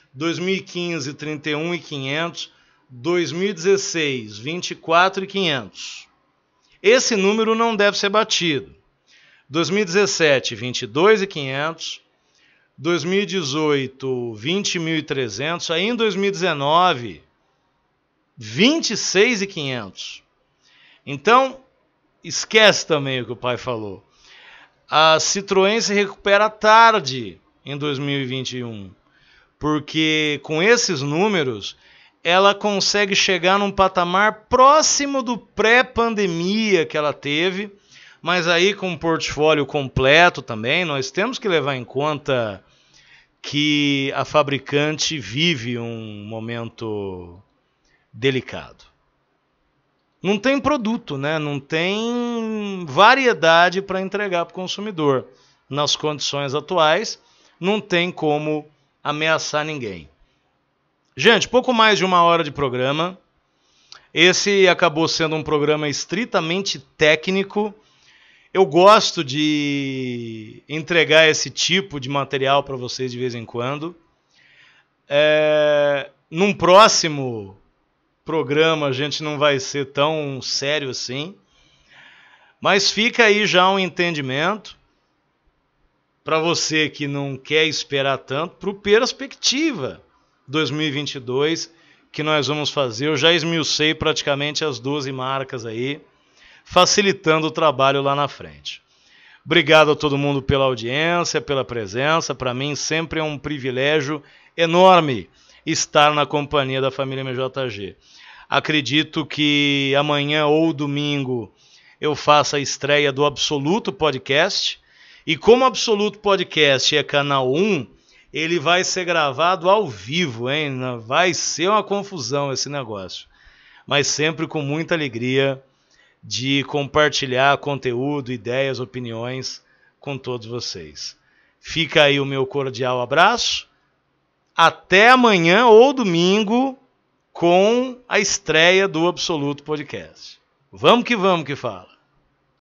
2015, 31,500. 2016, 24,500. Esse número não deve ser batido. 2017, 22,500. 2018, 20.300. Aí em 2019, 26,500. Então, esquece também o que o pai falou. A Citroën se recupera tarde em 2021 porque com esses números ela consegue chegar num patamar próximo do pré-pandemia que ela teve, mas aí com um portfólio completo também, nós temos que levar em conta que a fabricante vive um momento delicado. Não tem produto, né? não tem variedade para entregar para o consumidor. Nas condições atuais, não tem como ameaçar ninguém. Gente, pouco mais de uma hora de programa. Esse acabou sendo um programa estritamente técnico. Eu gosto de entregar esse tipo de material para vocês de vez em quando. É, num próximo programa a gente não vai ser tão sério assim. Mas fica aí já um entendimento para você que não quer esperar tanto, para o Perspectiva 2022 que nós vamos fazer. Eu já esmiucei praticamente as 12 marcas aí, facilitando o trabalho lá na frente. Obrigado a todo mundo pela audiência, pela presença. Para mim sempre é um privilégio enorme estar na companhia da família MJG. Acredito que amanhã ou domingo eu faça a estreia do Absoluto Podcast e como Absoluto Podcast é canal 1, ele vai ser gravado ao vivo, hein? Vai ser uma confusão esse negócio. Mas sempre com muita alegria de compartilhar conteúdo, ideias, opiniões com todos vocês. Fica aí o meu cordial abraço. Até amanhã ou domingo com a estreia do Absoluto Podcast. Vamos que vamos que fala.